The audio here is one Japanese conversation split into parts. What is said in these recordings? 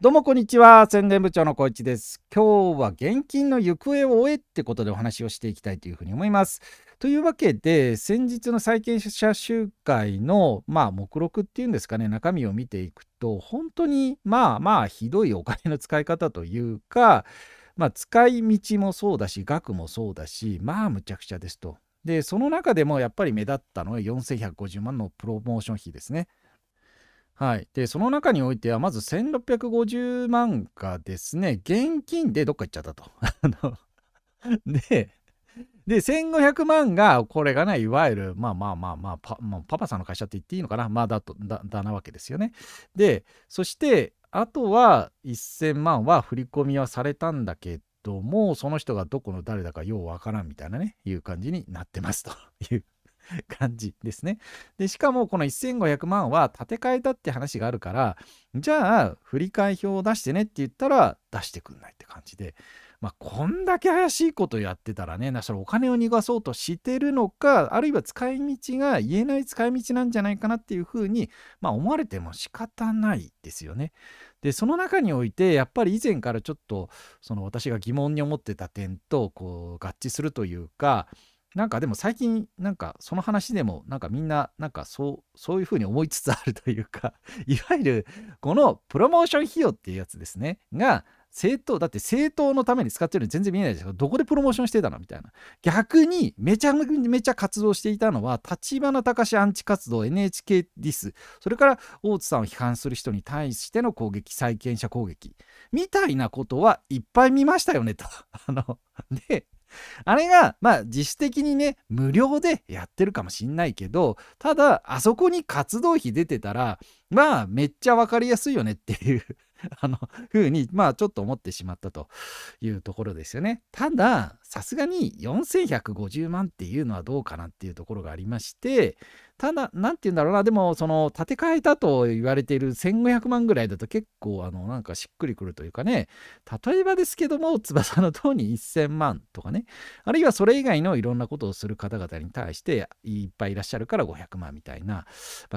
どうもこんにちは宣伝部長の小一です今日は現金の行方を追えってことでお話をしていきたいというふうに思いますというわけで先日の債権者集会のまあ目録っていうんですかね中身を見ていくと本当にまあまあひどいお金の使い方というかまあ使い道もそうだし額もそうだしまあむちゃくちゃですとでその中でもやっぱり目立ったのは4150万のプロモーション費ですねはい、でその中においてはまず1650万がですね現金でどっか行っちゃったと。でで1500万がこれがねいわゆるまあまあまあまあパ,、まあ、パパさんの会社って言っていいのかなまあだとだだなわけですよね。でそしてあとは1000万は振り込みはされたんだけどもその人がどこの誰だかようわからんみたいなねいう感じになってますという 感じですね。で、しかもこの1500万は建て替えたって話があるから、じゃあ、振り替え表を出してねって言ったら出してくんないって感じで、まあ、こんだけ怪しいことやってたらね、それお金を逃がそうとしてるのか、あるいは使い道が言えない使い道なんじゃないかなっていうふうに、まあ、思われても仕方ないですよね。で、その中において、やっぱり以前からちょっと、その私が疑問に思ってた点と、こう、合致するというか、なんかでも最近なんかその話でもなんかみんななんかそうそういうふうに思いつつあるというか いわゆるこのプロモーション費用っていうやつですねが政党だって政党のために使ってるの全然見えないですけどどこでプロモーションしてたのみたいな逆にめちゃめちゃ活動していたのは立花隆アンチ活動 NHK ディスそれから大津さんを批判する人に対しての攻撃債権者攻撃みたいなことはいっぱい見ましたよねとあのであれが、まあ、自主的にね、無料でやってるかもしんないけど、ただ、あそこに活動費出てたら、まあ、めっちゃ分かりやすいよねっていう あの、ふうに、まあ、ちょっと思ってしまったというところですよね。ただ、さすがに4150万っていうのはどうかなっていうところがありまして、ただ、なんて言うんだろうな、でも、その、建て替えたと言われている1500万ぐらいだと結構、あの、なんかしっくりくるというかね、例えばですけども、翼の塔に1000万とかね、あるいはそれ以外のいろんなことをする方々に対して、いっぱいいらっしゃるから500万みたいな、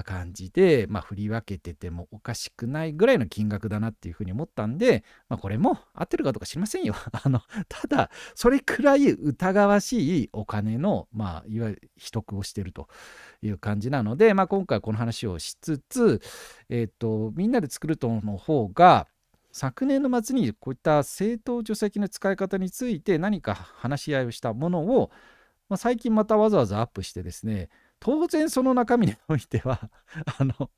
感じで、まあ、振り分けててもおかしくないぐらいの金額だなっていうふうに思ったんで、まあ、これも合ってるかとか知りませんよ。あの、ただ、それくらい疑わしいお金の、まあ、いわゆる取得をしてると。いう感じなので、まあ、今回この話をしつつ、えーと、とみんなで作るとの方が昨年の末にこういった政党助成金の使い方について何か話し合いをしたものを、まあ、最近またわざわざアップしてですね当然その中身においては あの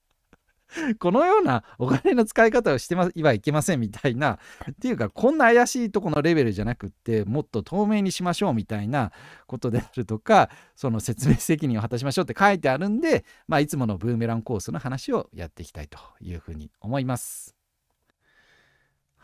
このようなお金の使い方をしてはいけませんみたいな、っていうか、こんな怪しいとこのレベルじゃなくって、もっと透明にしましょうみたいなことであるとか、その説明責任を果たしましょうって書いてあるんで、まあ、いつものブーメランコースの話をやっていきたいというふうに思います。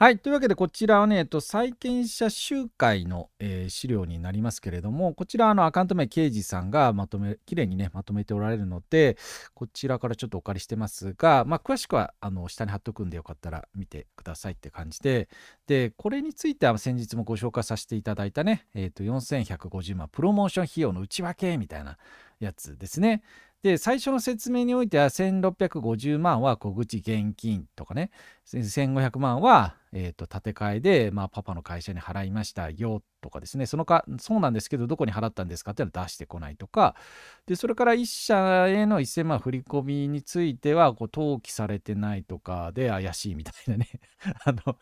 はい。というわけで、こちらはね、えっと、債権者集会の、えー、資料になりますけれども、こちら、あの、アカウント名、刑事さんがまとめ、きれいにね、まとめておられるので、こちらからちょっとお借りしてますが、まあ、詳しくは、あの、下に貼っとくんで、よかったら見てくださいって感じで、で、これについては、先日もご紹介させていただいたね、えっ、と、4150万、プロモーション費用の内訳、みたいなやつですね。で最初の説明においては1650万は小口現金とかね1500万はえー、と、建て替えで、まあ、パパの会社に払いましたよとかですね、そのか、そうなんですけど、どこに払ったんですかっていうのを出してこないとか、で、それから1社への1000万振り込みについては、こう、登記されてないとかで怪しいみたいなね、あの、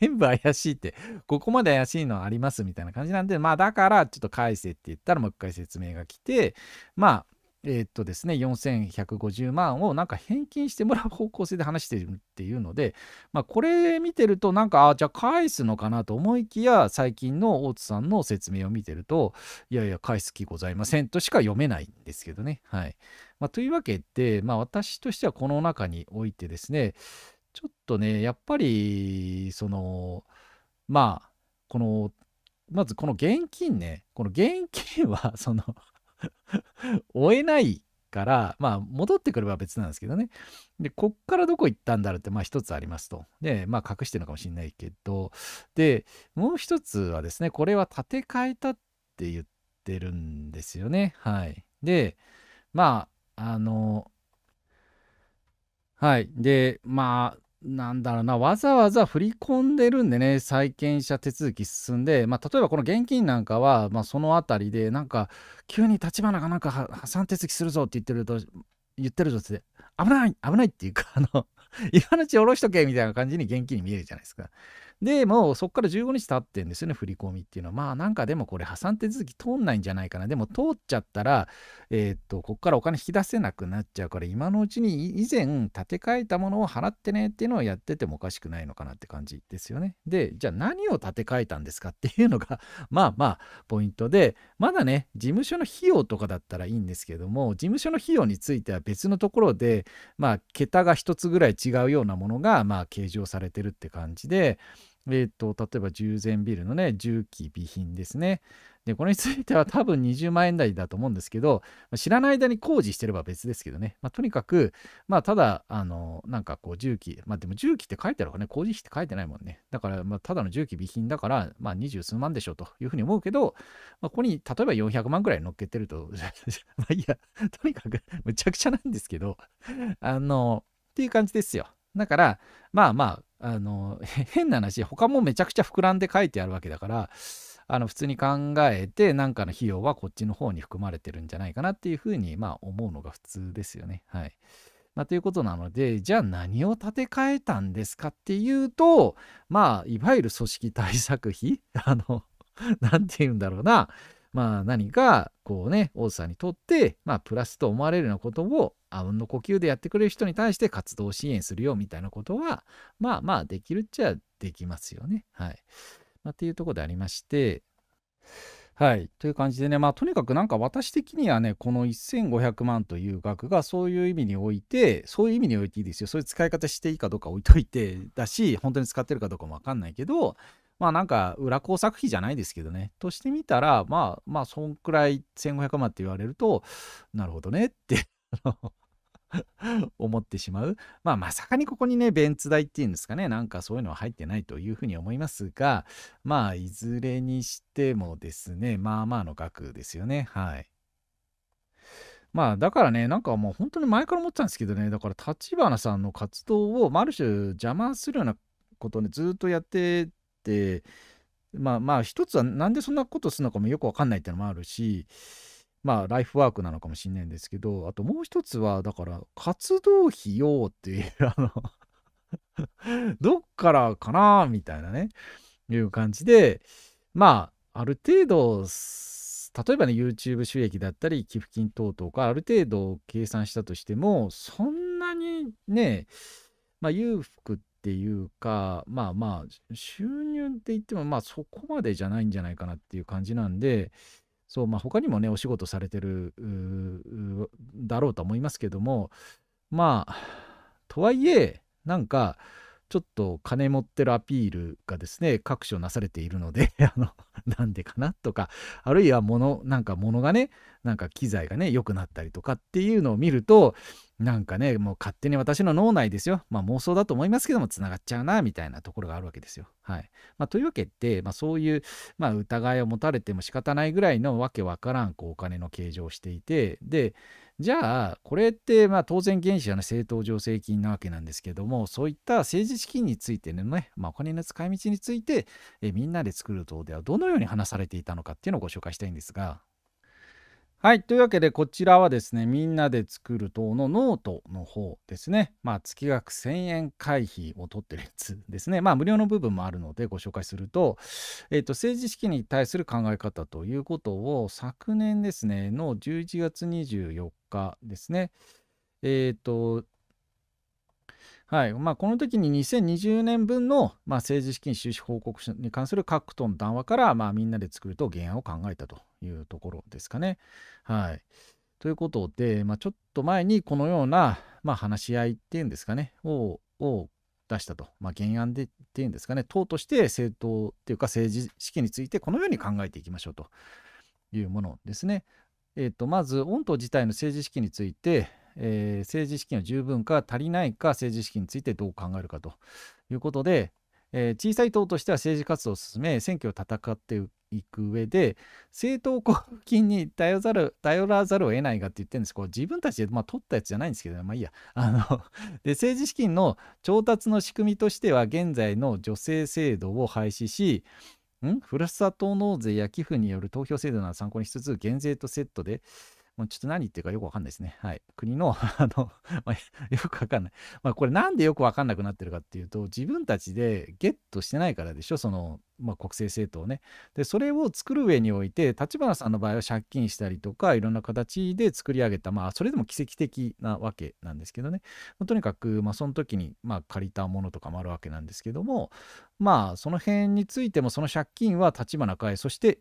全部怪しいって、ここまで怪しいのありますみたいな感じなんで、まあ、だから、ちょっと返せって言ったら、もう一回説明が来て、まあ、えー、っとですね、4150万をなんか返金してもらう方向性で話してるっていうので、まあ、これ見てるとなんか、あじゃあ返すのかなと思いきや、最近の大津さんの説明を見てると、いやいや、返す気ございませんとしか読めないんですけどね。はい。まあ、というわけで、まあ、私としてはこの中においてですね、ちょっとね、やっぱり、その、まあ、この、まずこの現金ね、この現金は、その 追えないから、まあ、戻ってくれば別なんですけどね。で、こっからどこ行ったんだろうって、まあ、一つありますと。で、まあ、隠してるのかもしれないけど、で、もう一つはですね、これは建て替えたって言ってるんですよね。はい。で、まあ、あの、はい。で、まあ、なんだろうな、わざわざ振り込んでるんでね、債権者手続き進んで、まあ、例えばこの現金なんかは、まあ、そのあたりで、なんか、急に立花がなんか破産手続きするぞって言ってると、言ってるぞって、危ない危ないっていうか、あの、今のうち下ろしとけみたいな感じに現金に見えるじゃないですか。でもうそこから15日経ってんですよね振り込みっていうのはまあなんかでもこれ破産手続き通んないんじゃないかなでも通っちゃったらえー、っとここからお金引き出せなくなっちゃうから今のうちに以前建て替えたものを払ってねっていうのをやっててもおかしくないのかなって感じですよねでじゃあ何を建て替えたんですかっていうのが まあまあポイントでまだね事務所の費用とかだったらいいんですけども事務所の費用については別のところでまあ桁が1つぐらい違うようなものがまあ計上されてるって感じでえっ、ー、と、例えば従前ビルのね、重機備品ですね。で、これについては多分20万円台だと思うんですけど、知らない間に工事してれば別ですけどね。まあ、とにかく、まあ、ただ、あの、なんかこう、重機、まあ、でも重機って書いてあるからね、工事費って書いてないもんね。だから、まあ、ただの重機備品だから、まあ、二十数万でしょうというふうに思うけど、まあ、ここに、例えば400万くらい乗っけてると、まあ、いや、とにかくむちゃくちゃなんですけどあの、っていう感じですよ。だから、まあまあ、あの変な話他もめちゃくちゃ膨らんで書いてあるわけだからあの普通に考えて何かの費用はこっちの方に含まれてるんじゃないかなっていうふうにまあ思うのが普通ですよね。はいまあ、ということなのでじゃあ何を建て替えたんですかっていうとまあいわゆる組織対策費 あの何て言うんだろうなまあ、何かこうね王さんにとって、まあ、プラスと思われるようなことをあうんの呼吸でやってくれる人に対して活動支援するよみたいなことはまあまあできるっちゃできますよね。はいまあ、っていうとこでありまして。はい、という感じでね、まあ、とにかくなんか私的にはね、この1500万という額がそういう意味において、そういう意味においていいですよ、そういう使い方していいかどうか置いといてだし、本当に使ってるかどうかも分かんないけど、まあなんか裏工作費じゃないですけどね、としてみたら、まあまあそんくらい1500万って言われると、なるほどねって 思ってしまう。まあまさかにここにね、ベンツ代っていうんですかね、なんかそういうのは入ってないというふうに思いますが、まあいずれにしてもですね、まあまあの額ですよね。はい。まあだからね、なんかもう本当に前から思ってたんですけどね、だから立花さんの活動を、まあ、ある種邪魔するようなことをね、ずっとやってってまあまあ一つはなんでそんなことするのかもよくわかんないっていうのもあるしまあライフワークなのかもしんないんですけどあともう一つはだから活動費用っていう あのどっからかなみたいなねいう感じでまあある程度例えばね YouTube 収益だったり寄付金等々がある程度計算したとしてもそんなにねまあ裕福っっていうかまあまあ収入って言ってもまあそこまでじゃないんじゃないかなっていう感じなんでそうまあ他にもねお仕事されてるだろうと思いますけどもまあとはいえなんかちょっと金持ってるアピールがですね、各所なされているので あの、なんでかなとか、あるいは物、なんか物がね、なんか機材がね、良くなったりとかっていうのを見ると、なんかね、もう勝手に私の脳内ですよ。まあ妄想だと思いますけども、つながっちゃうな、みたいなところがあるわけですよ。はい。まあというわけで、まあそういう、まあ疑いを持たれても仕方ないぐらいのわけわからん、こうお金の計上をしていて、で、じゃあ、これって、まあ当然原資は、ね、政党助成金なわけなんですけども、そういった政治資金についてのね、まあ、お金の使い道について、えみんなで作る党ではどのように話されていたのかっていうのをご紹介したいんですが、はい。というわけで、こちらはですね、みんなで作る党のノートの方ですね。まあ、月額1000円会費を取ってるやつですね。まあ、無料の部分もあるのでご紹介すると、えっ、ー、と、政治資金に対する考え方ということを、昨年ですね、の11月24日ですね、えっ、ー、と、はいまあ、この時に2020年分の、まあ、政治資金収支報告書に関する各党の談話から、まあ、みんなで作ると原案を考えたというところですかね。はい、ということで、まあ、ちょっと前にこのような、まあ、話し合いっていうんですかねをを出したと、まあ、原案でっていうんですかね党として政党っていうか政治資金についてこのように考えていきましょうというものですね。えーと、まず御党自体の政治資金について、えー、政治資金は十分か足りないか政治資金についてどう考えるかということで、えー、小さい党としては政治活動を進め選挙を戦っていく上で政党交付金に頼ざる頼らざるを得ないがって言ってるんですこう自分たちで、まあ、取ったやつじゃないんですけど、ね、まあいいやあの で政治資金の調達の仕組みとしては現在の女性制度を廃止しんふるさと納税や寄付による投票制度など参考にしつつ減税とセットでもうちょっと何言ってるかよくわかんないですね。はい。国の、あの、まあ、よくわかんない。まあ、これなんでよくわかんなくなってるかっていうと、自分たちでゲットしてないからでしょ、その、まあ、国政政党ねでそれを作る上において立花さんの場合は借金したりとかいろんな形で作り上げた、まあ、それでも奇跡的なわけなんですけどね、まあ、とにかく、まあ、その時に、まあ、借りたものとかもあるわけなんですけどもまあその辺についてもその借金は立花返そして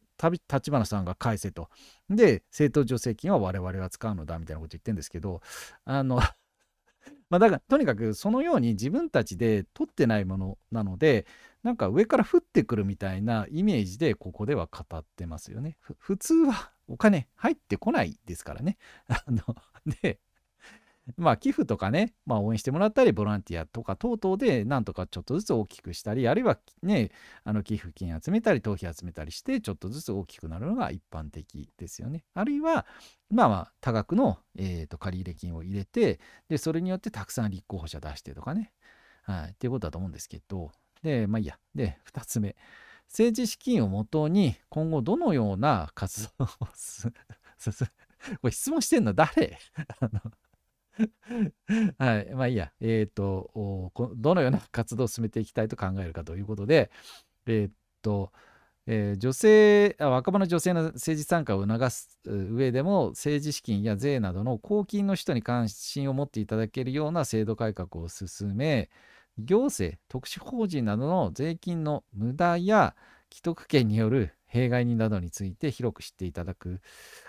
立花さんが返せとで政党助成金は我々は使うのだみたいなこと言ってるんですけどあの まあだからとにかくそのように自分たちで取ってないものなのでなんか上から降ってくるみたいなイメージでここでは語ってますよね。普通はお金入ってこないですからね。あのでまあ寄付とかね、まあ、応援してもらったりボランティアとか等々でなんとかちょっとずつ大きくしたりあるいはねあの寄付金集めたり頭皮集めたりしてちょっとずつ大きくなるのが一般的ですよね。あるいはまあまあ多額の、えーと、と借入金を入れてでそれによってたくさん立候補者出してとかね。はい、っていうことだと思うんですけど、で、まあいいや。で、2つ目。政治資金をもとに今後どのような活動をする これ質問してんの誰 のはい、まあいいや。えっ、ー、と、どのような活動を進めていきたいと考えるかということで、えっ、ー、と、えー、女性若者女性の政治参加を促す上でも政治資金や税などの公金の人に関心を持っていただけるような制度改革を進め行政、特殊法人などの税金の無駄や既得権による弊害人などについて広く知っていただく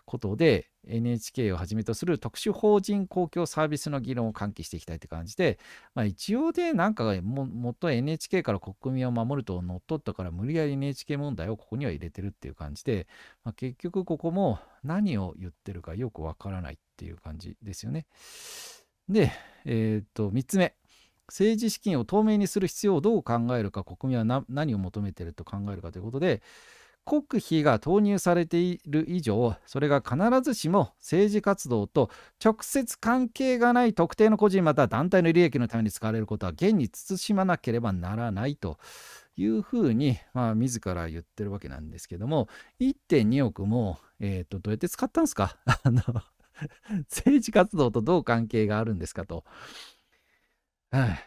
ことで NHK をはじめとする特殊法人公共サービスの議論を喚起していきたいって感じで、まあ、一応でなんかももっと NHK から国民を守ると乗っ取ったから無理やり NHK 問題をここには入れてるっていう感じで、まあ、結局ここも何を言ってるかよくわからないっていう感じですよね。で、えっ、と3つ目。政治資金を透明にする必要をどう考えるか国民は何を求めていると考えるかということで国費が投入されている以上それが必ずしも政治活動と直接関係がない特定の個人または団体の利益のために使われることは現に慎まなければならないというふうに、まあ、自ら言ってるわけなんですけども1.2億も、えーとどうやって使ったんですか 政治活動とどう関係があるんですかとはあ、っ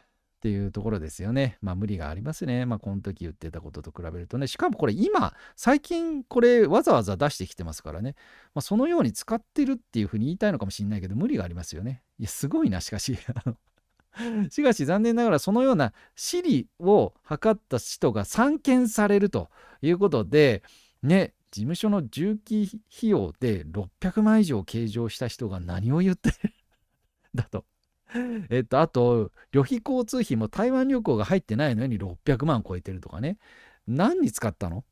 ていうところですよね。まあ無理がありますね。まあこの時言ってたことと比べるとね。しかもこれ今、最近これわざわざ出してきてますからね。まあそのように使ってるっていうふうに言いたいのかもしれないけど、無理がありますよね。いや、すごいな、しかし。しかし残念ながらそのような私利を図った人が散見されるということで、ね、事務所の重機費用で600万以上計上した人が何を言ってるだと。えっと、あと、旅費交通費も台湾旅行が入ってないのに600万超えてるとかね。何に使ったの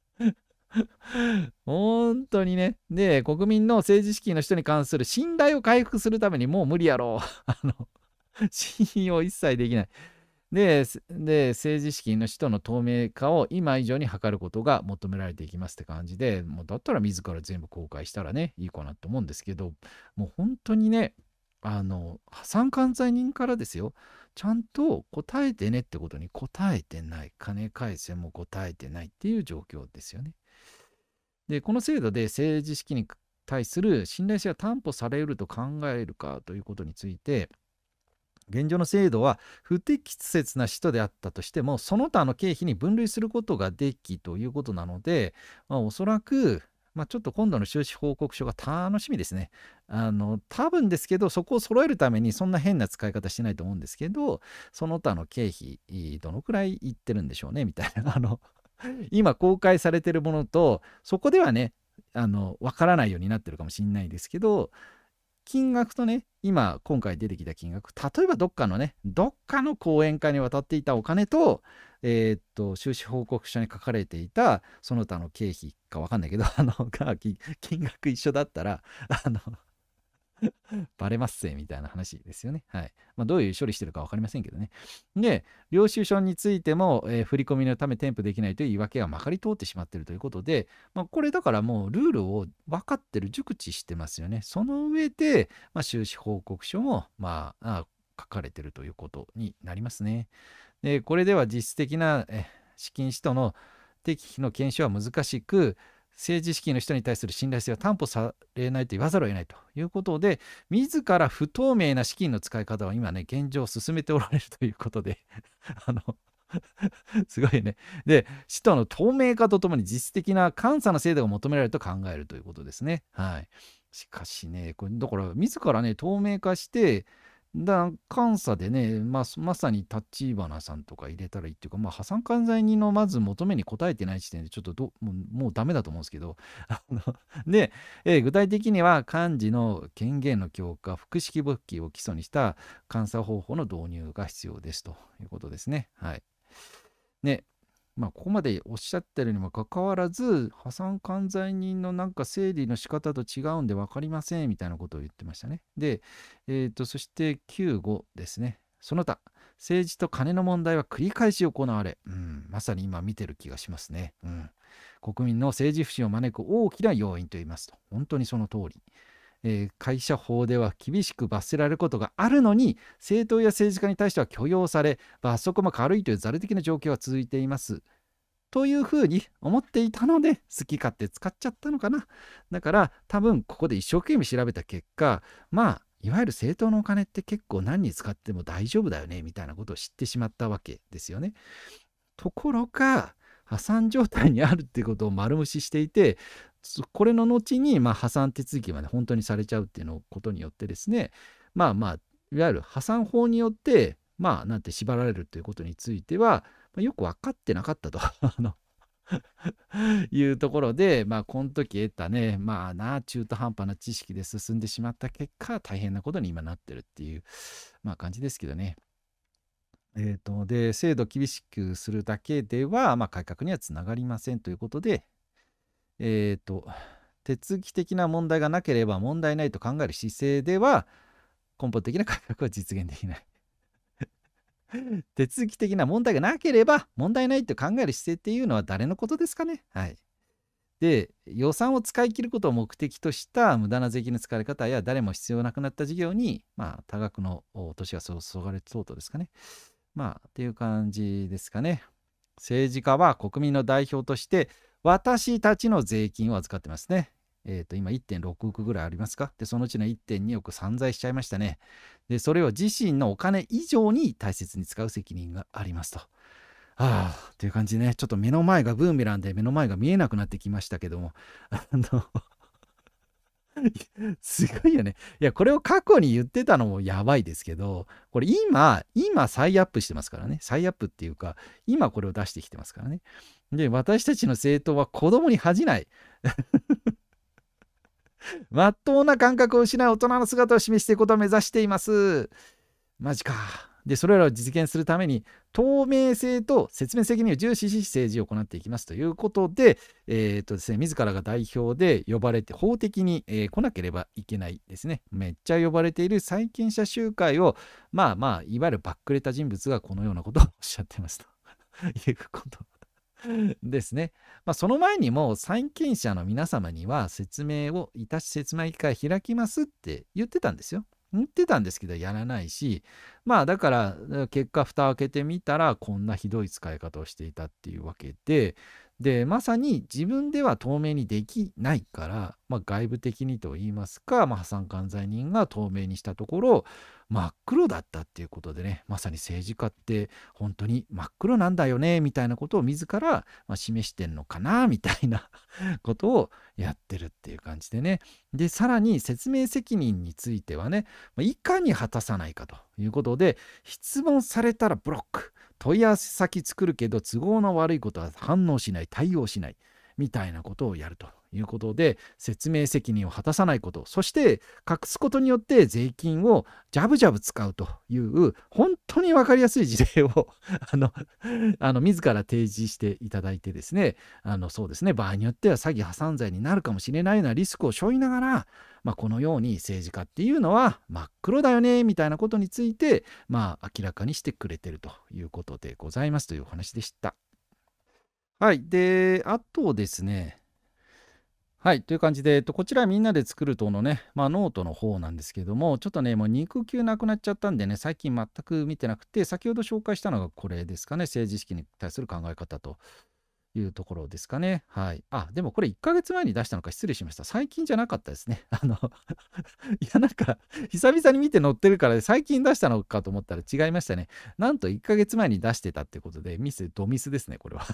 本当にね。で、国民の政治資金の人に関する信頼を回復するためにもう無理やろう。あの、信用一切できない。で、で政治資金の使途の透明化を今以上に図ることが求められていきますって感じで、もうだったら自ら全部公開したらね、いいかなと思うんですけど、もう本当にね、あの産管罪人からですよちゃんと答えてねってことに答えてない金返せも答えてないっていう状況ですよね。でこの制度で政治資金に対する信頼性が担保されると考えるかということについて現状の制度は不適切な使途であったとしてもその他の経費に分類することができということなので、まあ、おそらくまあ、ちょっと今度の収支報告書が楽しみですね。あの多分ですけどそこを揃えるためにそんな変な使い方してないと思うんですけどその他の経費どのくらいいってるんでしょうねみたいな あの今公開されてるものとそこではねあの分からないようになってるかもしれないですけど金額とね今今回出てきた金額例えばどっかのねどっかの講演会に渡っていたお金とえー、っと収支報告書に書かれていたその他の経費か分かんないけど あのが 金額一緒だったらあの バレますぜみたいな話ですよね。はい。まあ、どういう処理してるか分かりませんけどね。で、領収書についても、えー、振込のため添付できないという言い訳がまかり通ってしまっているということで、まあ、これだからもうルールを分かってる、熟知してますよね。その上で、まあ、収支報告書も、まあ、書かれてるということになりますね。で、これでは実質的な資金使途の適否の検証は難しく、政治資金の人に対する信頼性は担保されないと言わざるを得ないということで、自ら不透明な資金の使い方を今ね、現状進めておられるということで、あの すごいね。で、使途の透明化とともに実質的な監査の制度が求められると考えるということですね。はい。しかしね、これだから自らね、透明化して、だ監査でね、まあ、まさに立花さんとか入れたらいいっていうか、まあ、破産管財人のまず求めに応えてない時点で、ちょっとどもうだめダメだと思うんですけど、で、えー、具体的には幹事の権限の強化、複式簿記を基礎にした監査方法の導入が必要ですということですね。はい。ね、まあ、ここまでおっしゃってるにもかかわらず、破産管財人のなんか整理の仕方と違うんで分かりませんみたいなことを言ってましたね。で、えーと、とそして9、5ですね。その他、政治と金の問題は繰り返し行われ、うん、まさに今見てる気がしますね。うん、国民の政治不信を招く大きな要因と言いますと、本当にその通り。えー、会社法では厳しく罰せられることがあるのに、政党や政治家に対しては許容され、罰則も軽いというざる的な状況は続いています。というふうに思っていたので、好き勝手使っちゃったのかな。だから、多分ここで一生懸命調べた結果、まあ、いわゆる政党のお金って結構何に使っても大丈夫だよね、みたいなことを知ってしまったわけですよね。ところが、破産状態にあるってことを丸無視していてこれの後に、まあ、破産手続きまで本当にされちゃうっていうのことによってですねまあまあいわゆる破産法によってまあなんて縛られるということについては、まあ、よく分かってなかったと いうところでまあこの時得たねまあな中途半端な知識で進んでしまった結果大変なことに今なってるっていうまあ感じですけどね。えーと、で制度厳しくするだけでは、まあ、改革にはつながりませんということで、えっ、ー、と、手続き的な問題がなければ問題ないと考える姿勢では、根本的な改革は実現できない 手続き的な問題がなければ問題ないと考える姿勢っていうのは誰のことですかねはい。で予算を使い切ることを目的とした無駄な税金の使い方や誰も必要なくなった事業に、まあ、多額の都市が注がれそうとですかね。まあっていう感じですかね。政治家は国民の代表として私たちの税金を預かってますね。えっ、ー、と、今1.6億ぐらいありますかで、そのうちの1.2億散財しちゃいましたね。で、それを自身のお金以上に大切に使う責任がありますと。ああ、という感じでね、ちょっと目の前がブーメランで目の前が見えなくなってきましたけども、あの すごいよね。いや、これを過去に言ってたのもやばいですけど、これ今、今再アップしてますからね。再アップっていうか、今これを出してきてますからね。で、私たちの政党は子供に恥じない。まっとうな感覚を失う大人の姿を示していくことを目指しています。マジか。でそれらを実現するために透明性と説明責任を重視し政治を行っていきますということで,、えーとですね、自らが代表で呼ばれて法的に、えー、来なければいけないですねめっちゃ呼ばれている債権者集会をまあまあいわゆるバックレた人物がこのようなことをおっしゃってますと いうこと。ですね。まあ、その前にも債権者の皆様には説明をいたし説明会開きますって言ってたんですよ。言ってたんですけどやらないしまあだから結果蓋開けてみたらこんなひどい使い方をしていたっていうわけででまさに自分では透明にできないから、まあ、外部的にと言いますか、まあ、破産管財人が透明にしたところ真っ黒だったっていうことでねまさに政治家って本当に真っ黒なんだよねみたいなことを自ら、ま示してんのかなみたいな ことをやってるっていう感じでねでさらに説明責任についてはねいかに果たさないかということで質問されたらブロック問い合わせ先作るけど都合の悪いことは反応しない対応しないみたいなことをやるということで説明責任を果たさないことそして隠すことによって税金をジャブジャブ使うという本当に分かりやすい事例を あのあの自ら提示していただいてですねあのそうですね場合によっては詐欺破産罪になるかもしれないようなリスクを背負いながらまあ、このように政治家っていうのは真っ黒だよねみたいなことについて、まあ、明らかにしてくれてるということでございますというお話でした。はい。で、あとですね、はい。という感じで、えっと、こちらみんなで作るとのね、まあ、ノートの方なんですけども、ちょっとね、もう肉球なくなっちゃったんでね、最近全く見てなくて、先ほど紹介したのがこれですかね、政治意識に対する考え方というところですかね。はい。あ、でもこれ1ヶ月前に出したのか失礼しました。最近じゃなかったですね。あのいや、なんか、久々に見て載ってるから、最近出したのかと思ったら違いましたね。なんと1ヶ月前に出してたってことで、ミス、ドミスですね、これは。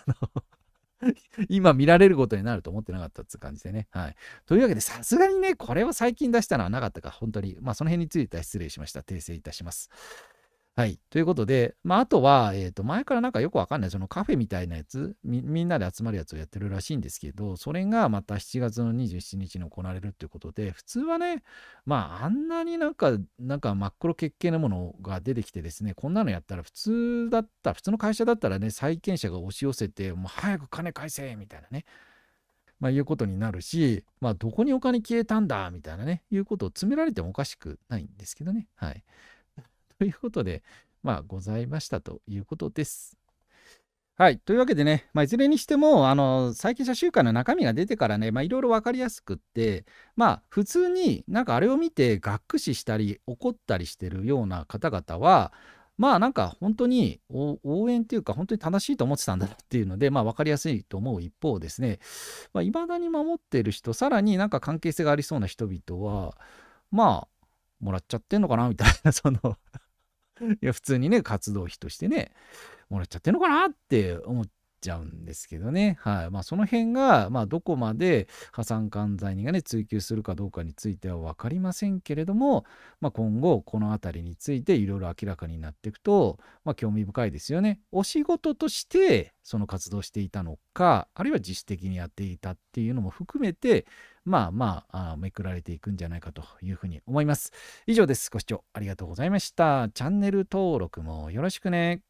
今見られることになると思ってなかったって感じでね。はい。というわけで、さすがにね、これを最近出したのはなかったか、本当に。まあ、その辺については失礼しました。訂正いたします。はい。ということで、まあ、あとは、えっ、ー、と、前からなんかよくわかんない、そのカフェみたいなやつみ、みんなで集まるやつをやってるらしいんですけど、それがまた7月の27日に行われるっていうことで、普通はね、まあ、あんなになんか、なんか真っ黒欠系のものが出てきてですね、こんなのやったら普通だった、普通の会社だったらね、債権者が押し寄せて、もう早く金返せみたいなね。まあ、いうことになるし、まあ、どこにお金消えたんだみたいなね、いうことを詰められてもおかしくないんですけどね。はい。ということで、まあ、ございましたということです。はい。というわけでね、まあ、いずれにしても、あの、債権者集会の中身が出てからね、まあ、いろいろ分かりやすくって、まあ、普通になんかあれを見て、がっくししたり、怒ったりしてるような方々は、まあ、なんか本当に応援っていうか、本当に正しいと思ってたんだなっていうので、まあ、分かりやすいと思う一方ですね、まあ、未だに守ってる人、さらになんか関係性がありそうな人々は、まあ、もらっちゃってんのかなみたいな、そのいや、普通にね、活動費としてね、もらっちゃってんのかなって思っちゃうんですけどね。はい。まあ、その辺が、まあ、どこまで破産管財人がね、追及するかどうかについては分かりませんけれども、まあ、今後、この辺りについていろいろ明らかになっていくと、まあ、興味深いですよね。お仕事として、その活動していたのか、あるいは自主的にやっていたっていうのも含めて、まあまあ、あめくられていくんじゃないかというふうに思います。以上です。ご視聴ありがとうございました。チャンネル登録もよろしくね。